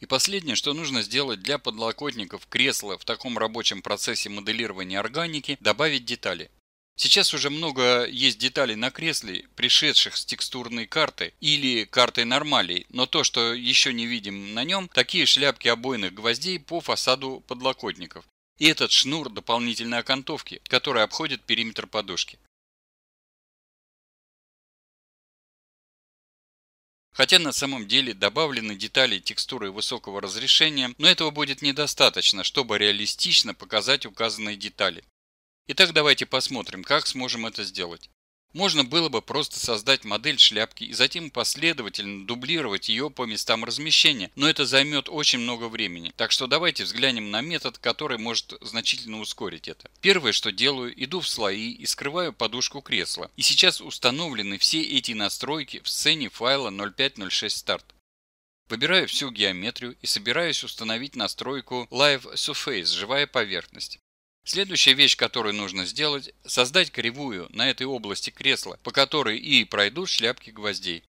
И последнее, что нужно сделать для подлокотников кресла в таком рабочем процессе моделирования органики, добавить детали. Сейчас уже много есть деталей на кресле, пришедших с текстурной карты или картой нормалей, но то, что еще не видим на нем, такие шляпки обойных гвоздей по фасаду подлокотников. И этот шнур дополнительной окантовки, который обходит периметр подушки. Хотя на самом деле добавлены детали текстуры высокого разрешения, но этого будет недостаточно, чтобы реалистично показать указанные детали. Итак, давайте посмотрим, как сможем это сделать. Можно было бы просто создать модель шляпки и затем последовательно дублировать ее по местам размещения, но это займет очень много времени. Так что давайте взглянем на метод, который может значительно ускорить это. Первое, что делаю, иду в слои и скрываю подушку кресла. И сейчас установлены все эти настройки в сцене файла 0506 старт. Выбираю всю геометрию и собираюсь установить настройку Live Surface – живая поверхность. Следующая вещь, которую нужно сделать, создать кривую на этой области кресла, по которой и пройдут шляпки гвоздей.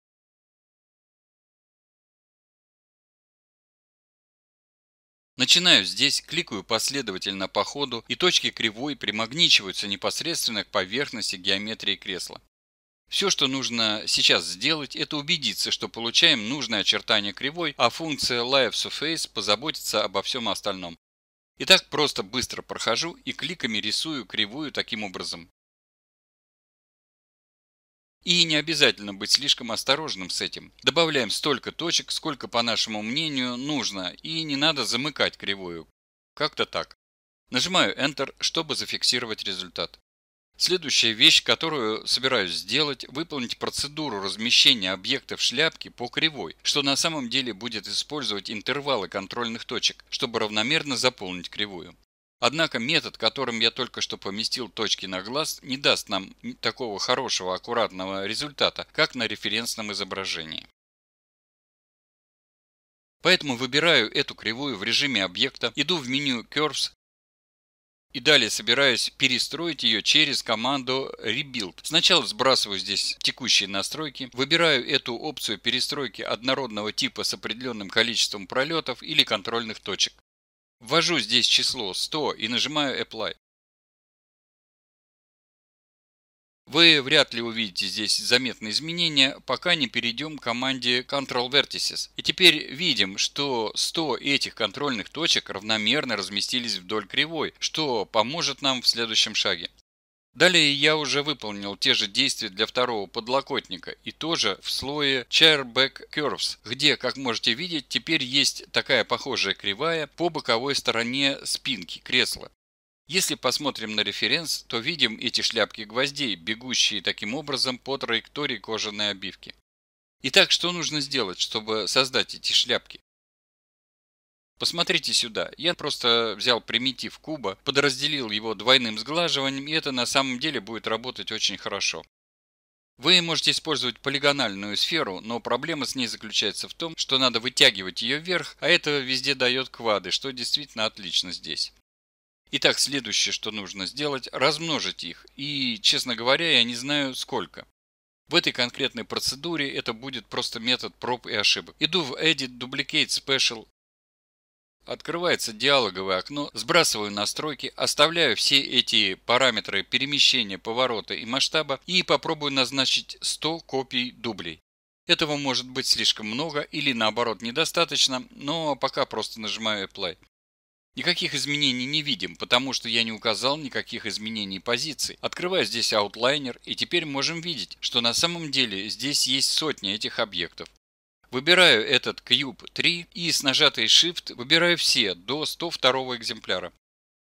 Начинаю здесь, кликаю последовательно по ходу, и точки кривой примагничиваются непосредственно к поверхности геометрии кресла. Все, что нужно сейчас сделать, это убедиться, что получаем нужное очертание кривой, а функция Live Surface позаботится обо всем остальном. И так просто быстро прохожу и кликами рисую кривую таким образом. И не обязательно быть слишком осторожным с этим. Добавляем столько точек, сколько, по нашему мнению, нужно, и не надо замыкать кривую. Как-то так. Нажимаю Enter, чтобы зафиксировать результат. Следующая вещь, которую собираюсь сделать, выполнить процедуру размещения объектов шляпки по кривой, что на самом деле будет использовать интервалы контрольных точек, чтобы равномерно заполнить кривую. Однако метод, которым я только что поместил точки на глаз, не даст нам такого хорошего аккуратного результата, как на референсном изображении. Поэтому выбираю эту кривую в режиме объекта, иду в меню Curves и далее собираюсь перестроить ее через команду Rebuild. Сначала сбрасываю здесь текущие настройки, выбираю эту опцию перестройки однородного типа с определенным количеством пролетов или контрольных точек. Ввожу здесь число 100 и нажимаю Apply. Вы вряд ли увидите здесь заметные изменения, пока не перейдем к команде Control Vertices. И теперь видим, что 100 этих контрольных точек равномерно разместились вдоль кривой, что поможет нам в следующем шаге. Далее я уже выполнил те же действия для второго подлокотника и тоже в слое Chairback Curves, где, как можете видеть, теперь есть такая похожая кривая по боковой стороне спинки кресла. Если посмотрим на референс, то видим эти шляпки гвоздей, бегущие таким образом по траектории кожаной обивки. Итак, что нужно сделать, чтобы создать эти шляпки? Посмотрите сюда. Я просто взял примитив куба, подразделил его двойным сглаживанием, и это на самом деле будет работать очень хорошо. Вы можете использовать полигональную сферу, но проблема с ней заключается в том, что надо вытягивать ее вверх, а это везде дает квады, что действительно отлично здесь. Итак, следующее, что нужно сделать, размножить их. И, честно говоря, я не знаю сколько. В этой конкретной процедуре это будет просто метод проб и ошибок. Иду в Edit Duplicate Special. Открывается диалоговое окно, сбрасываю настройки, оставляю все эти параметры перемещения, поворота и масштаба и попробую назначить 100 копий дублей. Этого может быть слишком много или наоборот недостаточно, но пока просто нажимаю Apply. Никаких изменений не видим, потому что я не указал никаких изменений позиций. Открываю здесь Outliner и теперь можем видеть, что на самом деле здесь есть сотни этих объектов. Выбираю этот Cube 3 и с нажатой Shift выбираю все до 102 экземпляра.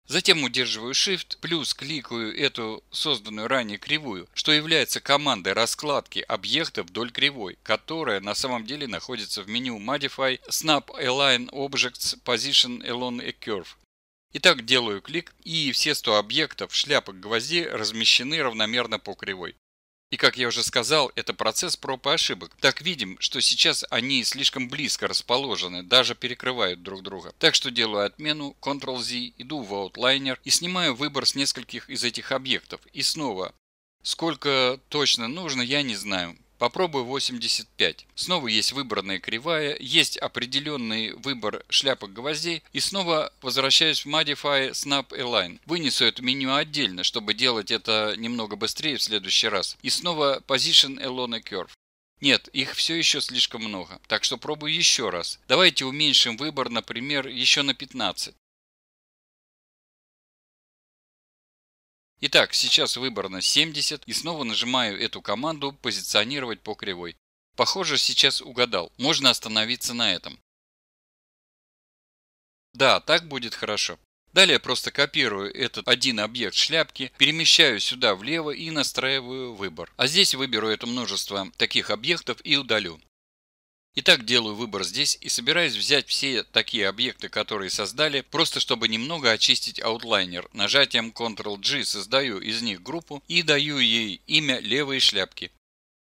Затем удерживаю Shift, плюс кликаю эту созданную ранее кривую, что является командой раскладки объекта вдоль кривой, которая на самом деле находится в меню Modify Snap Align Objects Position Along a Curve. Итак, делаю клик, и все 100 объектов, шляпок, гвоздей размещены равномерно по кривой. И, как я уже сказал, это процесс проб и ошибок. Так видим, что сейчас они слишком близко расположены, даже перекрывают друг друга. Так что делаю отмену, Ctrl-Z, иду в Outliner и снимаю выбор с нескольких из этих объектов. И снова Сколько точно нужно, я не знаю. Попробую 85. Снова есть выбранная кривая, есть определенный выбор шляпок гвоздей и снова возвращаюсь в Modify Snap Align. Вынесу это меню отдельно, чтобы делать это немного быстрее в следующий раз. И снова Position Alone Curve. Нет, их все еще слишком много, так что пробую еще раз. Давайте уменьшим выбор, например, еще на 15. Итак, сейчас выбрано 70 и снова нажимаю эту команду «Позиционировать по кривой». Похоже, сейчас угадал. Можно остановиться на этом. Да, так будет хорошо. Далее просто копирую этот один объект шляпки, перемещаю сюда влево и настраиваю выбор. А здесь выберу это множество таких объектов и удалю. Итак, делаю выбор здесь и собираюсь взять все такие объекты, которые создали, просто чтобы немного очистить аутлайнер. Нажатием Ctrl-G создаю из них группу и даю ей имя левые шляпки.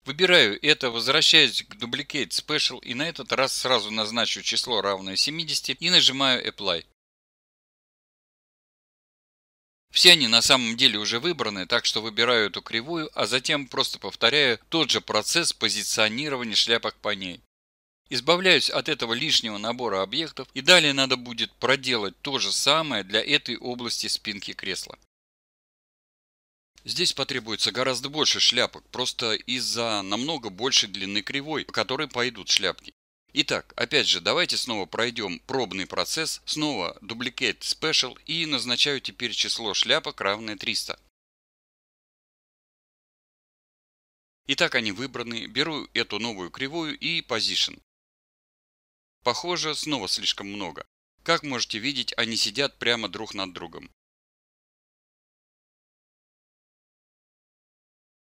Выбираю это, возвращаюсь к Duplicate Special и на этот раз сразу назначу число равное 70 и нажимаю Apply. Все они на самом деле уже выбраны, так что выбираю эту кривую, а затем просто повторяю тот же процесс позиционирования шляпок по ней. Избавляюсь от этого лишнего набора объектов и далее надо будет проделать то же самое для этой области спинки кресла. Здесь потребуется гораздо больше шляпок, просто из-за намного большей длины кривой, по которой пойдут шляпки. Итак, опять же, давайте снова пройдем пробный процесс, снова Duplicate Special и назначаю теперь число шляпок равное 300. Итак, они выбраны, беру эту новую кривую и Position. Похоже, снова слишком много. Как можете видеть, они сидят прямо друг над другом.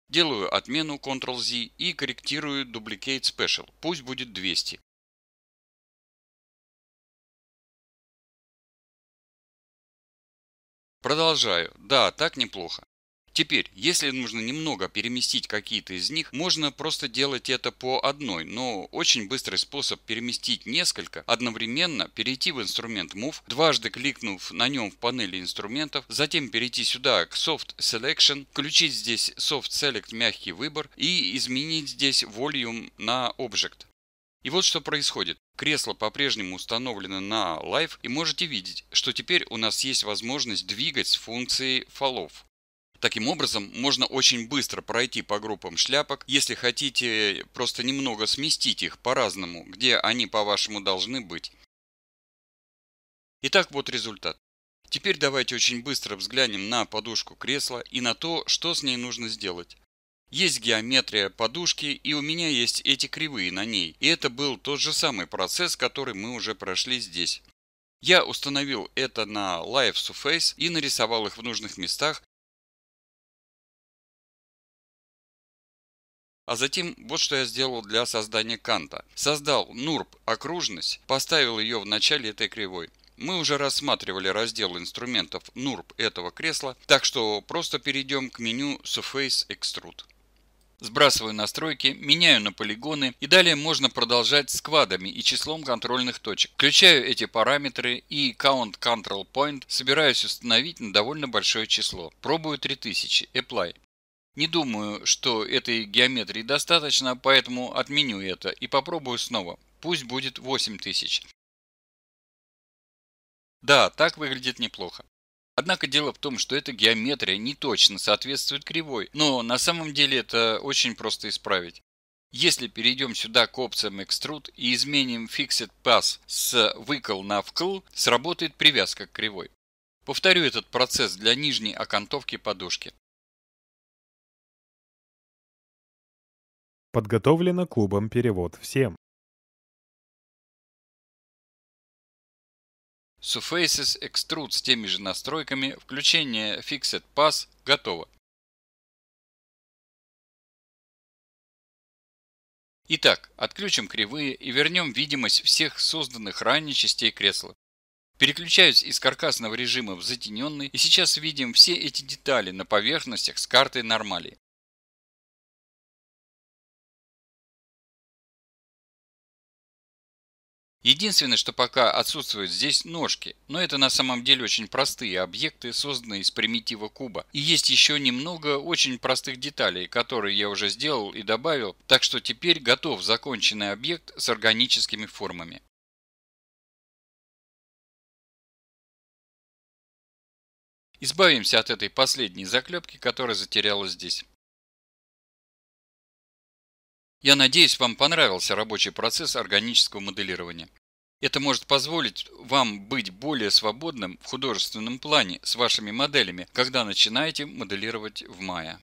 Делаю отмену Ctrl-Z и корректирую Duplicate Special. Пусть будет 200. Продолжаю. Да, так неплохо. Теперь, если нужно немного переместить какие-то из них, можно просто делать это по одной, но очень быстрый способ переместить несколько, одновременно перейти в инструмент Move, дважды кликнув на нем в панели инструментов, затем перейти сюда к Soft Selection, включить здесь Soft Select мягкий выбор и изменить здесь Volume на Object. И вот что происходит. Кресло по-прежнему установлено на Live и можете видеть, что теперь у нас есть возможность двигать с функцией Follow. Таким образом, можно очень быстро пройти по группам шляпок, если хотите просто немного сместить их по-разному, где они, по-вашему, должны быть. Итак, вот результат. Теперь давайте очень быстро взглянем на подушку кресла и на то, что с ней нужно сделать. Есть геометрия подушки, и у меня есть эти кривые на ней. И это был тот же самый процесс, который мы уже прошли здесь. Я установил это на Live Surface и нарисовал их в нужных местах, А затем вот что я сделал для создания канта. Создал нурб окружность, поставил ее в начале этой кривой. Мы уже рассматривали раздел инструментов NURB этого кресла, так что просто перейдем к меню Surface Extrude. Сбрасываю настройки, меняю на полигоны и далее можно продолжать с квадами и числом контрольных точек. Включаю эти параметры и Count Control Point собираюсь установить на довольно большое число. Пробую 3000, Apply. Не думаю, что этой геометрии достаточно, поэтому отменю это и попробую снова. Пусть будет 8000. Да, так выглядит неплохо. Однако дело в том, что эта геометрия не точно соответствует кривой, но на самом деле это очень просто исправить. Если перейдем сюда к опциям Extrude и изменим Fixed Pass с выкл на вкл, сработает привязка к кривой. Повторю этот процесс для нижней окантовки подушки. Подготовлено клубом «Перевод всем». Surfaces Extrude с теми же настройками, включение Fixed Pass готово. Итак, отключим кривые и вернем видимость всех созданных ранее частей кресла. Переключаюсь из каркасного режима в затененный и сейчас видим все эти детали на поверхностях с картой нормалии. Единственное, что пока отсутствует здесь ножки, но это на самом деле очень простые объекты, созданные из примитива куба. И есть еще немного очень простых деталей, которые я уже сделал и добавил, так что теперь готов законченный объект с органическими формами. Избавимся от этой последней заклепки, которая затерялась здесь. Я надеюсь, вам понравился рабочий процесс органического моделирования. Это может позволить вам быть более свободным в художественном плане с вашими моделями, когда начинаете моделировать в мае.